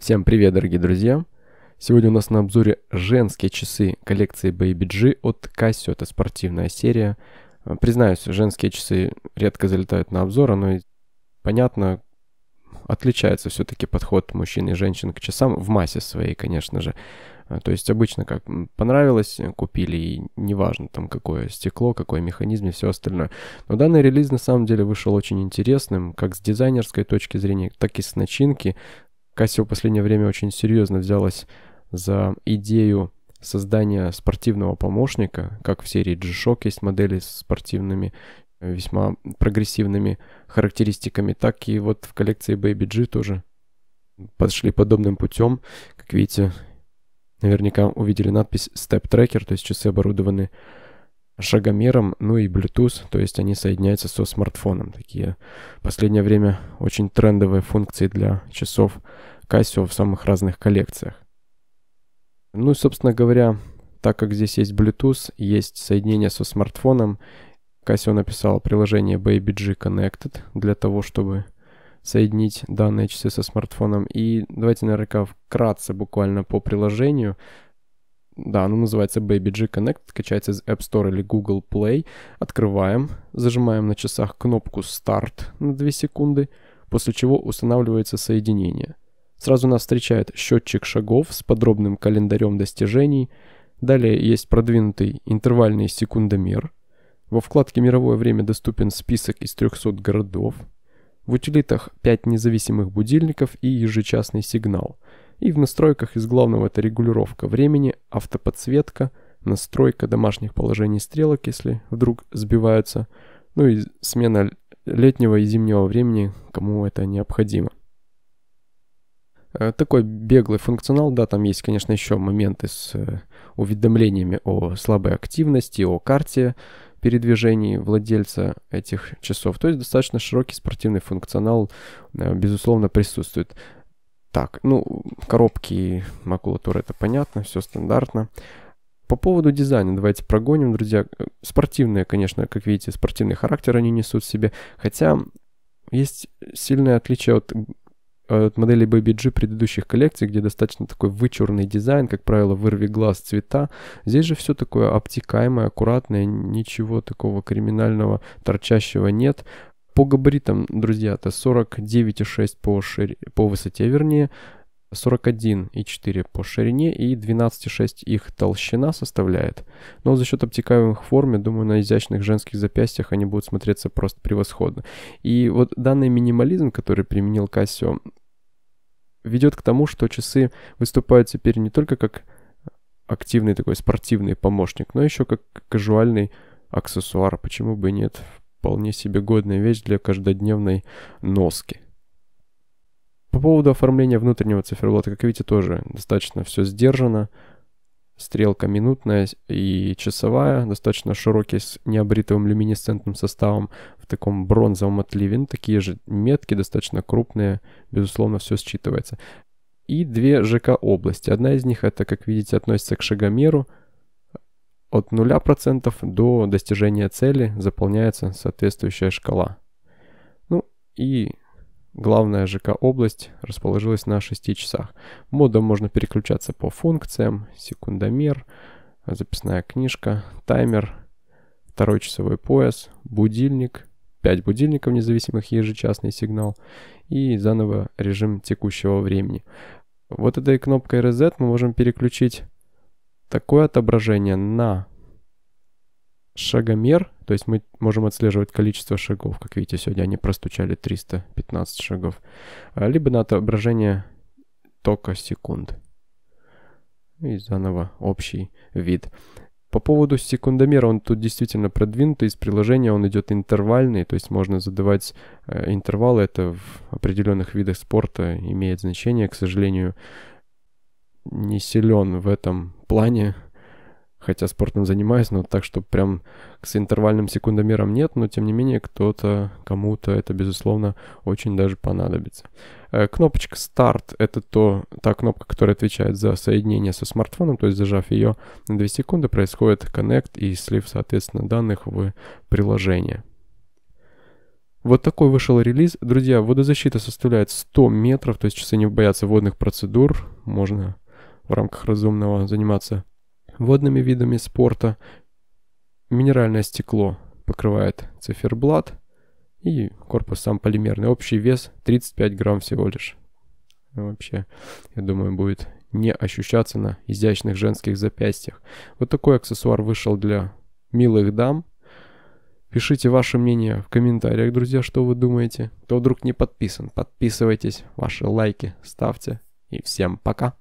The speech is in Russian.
Всем привет, дорогие друзья! Сегодня у нас на обзоре женские часы коллекции Baby от Casio. Это спортивная серия. А, признаюсь, женские часы редко залетают на обзор, но понятно, отличается все-таки подход мужчин и женщин к часам в массе своей, конечно же. А, то есть обычно как понравилось, купили, и неважно там какое стекло, какой механизм и все остальное. Но данный релиз на самом деле вышел очень интересным, как с дизайнерской точки зрения, так и с начинки. Кассио в последнее время очень серьезно взялась за идею создания спортивного помощника, как в серии G-Shock есть модели с спортивными, э, весьма прогрессивными характеристиками, так и вот в коллекции Baby G тоже пошли подобным путем. Как видите, наверняка увидели надпись Step Tracker, то есть часы оборудованы шагомером, ну и Bluetooth, то есть они соединяются со смартфоном. Такие в последнее время очень трендовые функции для часов Casio в самых разных коллекциях. Ну и, собственно говоря, так как здесь есть Bluetooth, есть соединение со смартфоном, Casio написал приложение BabyG Connected для того, чтобы соединить данные часы со смартфоном. И давайте наверняка вкратце буквально по приложению да, оно называется Baby G Connect, качается из App Store или Google Play. Открываем, зажимаем на часах кнопку Start на 2 секунды, после чего устанавливается соединение. Сразу нас встречает счетчик шагов с подробным календарем достижений. Далее есть продвинутый интервальный секундомер. Во вкладке «Мировое время» доступен список из 300 городов. В утилитах 5 независимых будильников и ежечасный сигнал – и в настройках из главного это регулировка времени, автоподсветка, настройка домашних положений стрелок, если вдруг сбиваются, ну и смена летнего и зимнего времени, кому это необходимо. Э, такой беглый функционал, да, там есть, конечно, еще моменты с э, уведомлениями о слабой активности, о карте передвижений владельца этих часов. То есть достаточно широкий спортивный функционал, э, безусловно, присутствует. Так, ну, коробки, макулатура, это понятно, все стандартно. По поводу дизайна давайте прогоним, друзья. Спортивные, конечно, как видите, спортивный характер они несут в себе. Хотя есть сильное отличие от, от моделей Baby G предыдущих коллекций, где достаточно такой вычурный дизайн, как правило, вырви глаз цвета. Здесь же все такое обтекаемое, аккуратное, ничего такого криминального, торчащего нет. По габаритам, друзья, это 49,6 по, шире, по высоте, вернее, 41,4 по ширине и 12,6 их толщина составляет. Но за счет обтекаемых форм, я думаю, на изящных женских запястьях они будут смотреться просто превосходно. И вот данный минимализм, который применил Casio, ведет к тому, что часы выступают теперь не только как активный такой спортивный помощник, но еще как казуальный аксессуар. Почему бы и нет? вполне себе годная вещь для каждодневной носки. По поводу оформления внутреннего циферблата, как видите, тоже достаточно все сдержано. Стрелка минутная и часовая, достаточно широкий с необритовым люминесцентным составом в таком бронзовом отливе. Ну, такие же метки, достаточно крупные, безусловно, все считывается. И две ЖК области. Одна из них это, как видите, относится к шагомеру – от 0% до достижения цели заполняется соответствующая шкала. Ну и главная ЖК область расположилась на 6 часах. Модом можно переключаться по функциям, секундомер, записная книжка, таймер, второй часовой пояс, будильник, 5 будильников независимых ежечасный сигнал и заново режим текущего времени. Вот этой кнопкой Reset мы можем переключить такое отображение на шагомер, то есть мы можем отслеживать количество шагов, как видите, сегодня они простучали 315 шагов, а, либо на отображение тока секунд. И заново общий вид. По поводу секундомера, он тут действительно продвинутый, из приложения он идет интервальный, то есть можно задавать э, интервалы, это в определенных видах спорта имеет значение, к сожалению, не силен в этом плане, хотя спортом занимаюсь, но так, что прям с интервальным секундомером нет, но тем не менее кто-то, кому-то это, безусловно, очень даже понадобится. Э, кнопочка «Старт» — это то, та кнопка, которая отвечает за соединение со смартфоном, то есть зажав ее на 2 секунды, происходит connect и слив, соответственно, данных в приложение. Вот такой вышел релиз. Друзья, водозащита составляет 100 метров, то есть часы не боятся водных процедур. Можно в рамках разумного заниматься водными видами спорта. Минеральное стекло покрывает циферблат и корпус сам полимерный. Общий вес 35 грамм всего лишь. Вообще, я думаю, будет не ощущаться на изящных женских запястьях. Вот такой аксессуар вышел для милых дам. Пишите ваше мнение в комментариях, друзья, что вы думаете. Кто вдруг не подписан, подписывайтесь, ваши лайки ставьте. И всем пока!